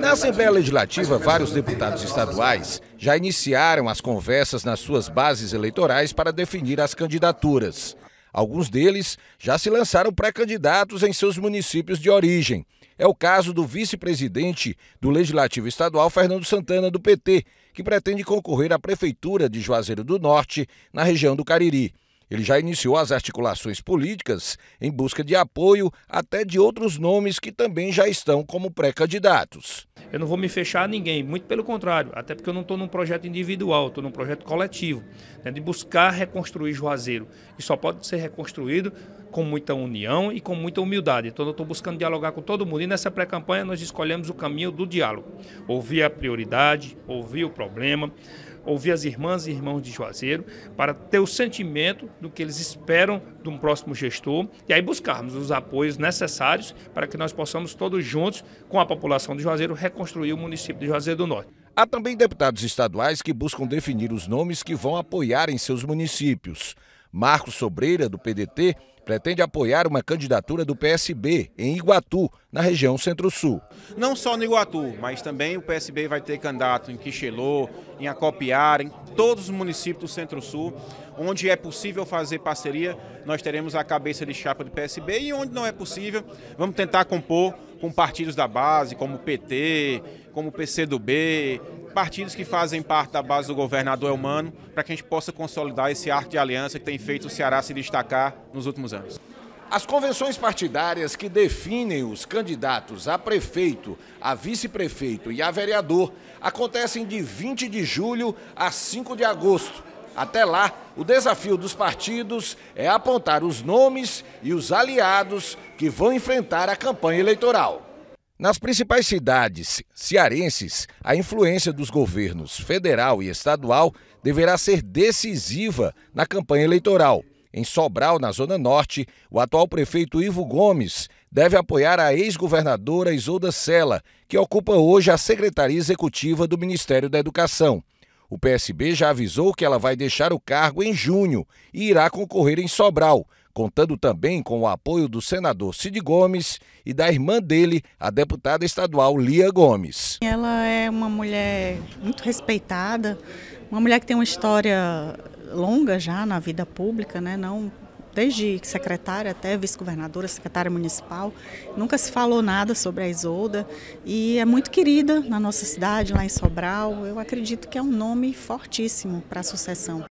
Na Assembleia Legislativa, vários deputados estaduais já iniciaram as conversas nas suas bases eleitorais para definir as candidaturas. Alguns deles já se lançaram pré-candidatos em seus municípios de origem. É o caso do vice-presidente do Legislativo Estadual, Fernando Santana, do PT, que pretende concorrer à Prefeitura de Juazeiro do Norte, na região do Cariri. Ele já iniciou as articulações políticas em busca de apoio até de outros nomes que também já estão como pré-candidatos. Eu não vou me fechar a ninguém, muito pelo contrário, até porque eu não estou num projeto individual, estou num projeto coletivo, né, de buscar reconstruir Juazeiro. E só pode ser reconstruído com muita união e com muita humildade. Então, eu estou buscando dialogar com todo mundo. E nessa pré-campanha, nós escolhemos o caminho do diálogo. Ouvir a prioridade, ouvir o problema, ouvir as irmãs e irmãos de Juazeiro, para ter o sentimento do que eles esperam de um próximo gestor e aí buscarmos os apoios necessários para que nós possamos, todos juntos, com a população de Juazeiro, reconstruir o município de Juazeiro do Norte. Há também deputados estaduais que buscam definir os nomes que vão apoiar em seus municípios. Marcos Sobreira, do PDT, pretende apoiar uma candidatura do PSB em Iguatu, na região Centro-Sul. Não só no Iguatu, mas também o PSB vai ter candidato em Quixelô, em Acopiara, em todos os municípios do Centro-Sul, onde é possível fazer parceria, nós teremos a cabeça de chapa do PSB e onde não é possível, vamos tentar compor com partidos da base, como o PT, como o PCdoB, partidos que fazem parte da base do governador Elmano, para que a gente possa consolidar esse arte de aliança que tem feito o Ceará se destacar nos últimos anos. As convenções partidárias que definem os candidatos a prefeito, a vice-prefeito e a vereador acontecem de 20 de julho a 5 de agosto. Até lá, o desafio dos partidos é apontar os nomes e os aliados que vão enfrentar a campanha eleitoral. Nas principais cidades cearenses, a influência dos governos federal e estadual deverá ser decisiva na campanha eleitoral. Em Sobral, na Zona Norte, o atual prefeito Ivo Gomes deve apoiar a ex-governadora Isolda Sela, que ocupa hoje a secretaria executiva do Ministério da Educação. O PSB já avisou que ela vai deixar o cargo em junho e irá concorrer em Sobral, contando também com o apoio do senador Cid Gomes e da irmã dele, a deputada estadual Lia Gomes. Ela é uma mulher muito respeitada, uma mulher que tem uma história longa já na vida pública, né? Não desde secretária até vice-governadora, secretária municipal. Nunca se falou nada sobre a Isolda e é muito querida na nossa cidade, lá em Sobral. Eu acredito que é um nome fortíssimo para a sucessão.